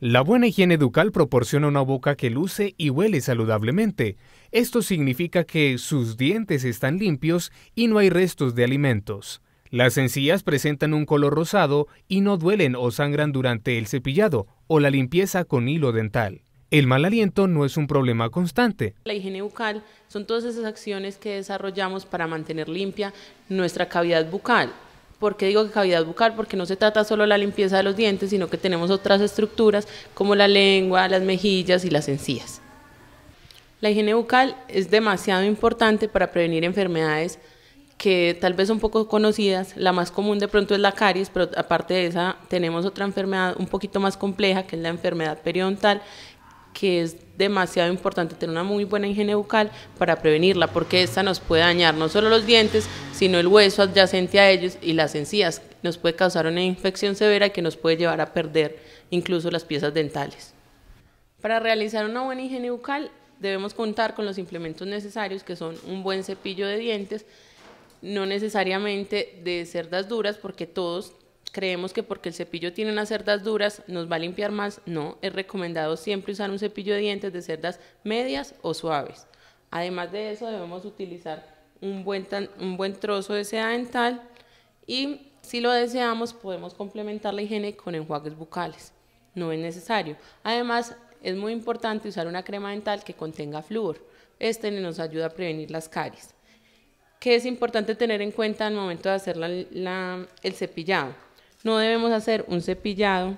La buena higiene bucal proporciona una boca que luce y huele saludablemente. Esto significa que sus dientes están limpios y no hay restos de alimentos. Las encías presentan un color rosado y no duelen o sangran durante el cepillado o la limpieza con hilo dental. El mal aliento no es un problema constante. La higiene bucal son todas esas acciones que desarrollamos para mantener limpia nuestra cavidad bucal. ¿Por qué digo que cavidad bucal? Porque no se trata solo la limpieza de los dientes, sino que tenemos otras estructuras como la lengua, las mejillas y las encías. La higiene bucal es demasiado importante para prevenir enfermedades que tal vez son poco conocidas. La más común de pronto es la caries, pero aparte de esa tenemos otra enfermedad un poquito más compleja, que es la enfermedad periodontal, que es demasiado importante tener una muy buena higiene bucal para prevenirla, porque esta nos puede dañar no solo los dientes, sino el hueso adyacente a ellos y las encías. Nos puede causar una infección severa que nos puede llevar a perder incluso las piezas dentales. Para realizar una buena higiene bucal debemos contar con los implementos necesarios que son un buen cepillo de dientes, no necesariamente de cerdas duras porque todos creemos que porque el cepillo tiene unas cerdas duras nos va a limpiar más. No, es recomendado siempre usar un cepillo de dientes de cerdas medias o suaves. Además de eso, debemos utilizar un buen, trozo de seda dental y si lo deseamos podemos complementar la higiene con enjuagues bucales. No es necesario. Además, es muy importante usar una crema dental que contenga flúor. Este nos ayuda a prevenir las caries. ¿Qué es importante tener en cuenta al momento de hacer el cepillado? No debemos hacer un cepillado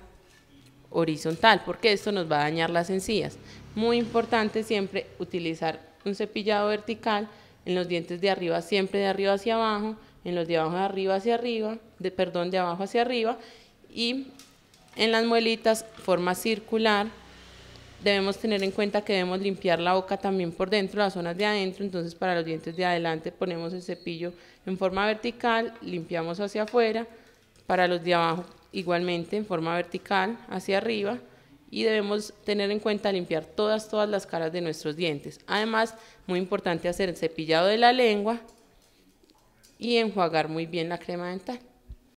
horizontal porque esto nos va a dañar las encías. Muy importante siempre utilizar un cepillado vertical en los dientes de arriba, siempre de arriba hacia abajo, en los de abajo arriba hacia arriba, perdón, de abajo hacia arriba y en las muelitas forma circular. Debemos tener en cuenta que debemos limpiar la boca también por dentro, las zonas de adentro, entonces para los dientes de adelante ponemos el cepillo en forma vertical, limpiamos hacia afuera para los de abajo igualmente en forma vertical hacia arriba y debemos tener en cuenta limpiar todas, todas las caras de nuestros dientes. Además, muy importante hacer el cepillado de la lengua y enjuagar muy bien la crema dental.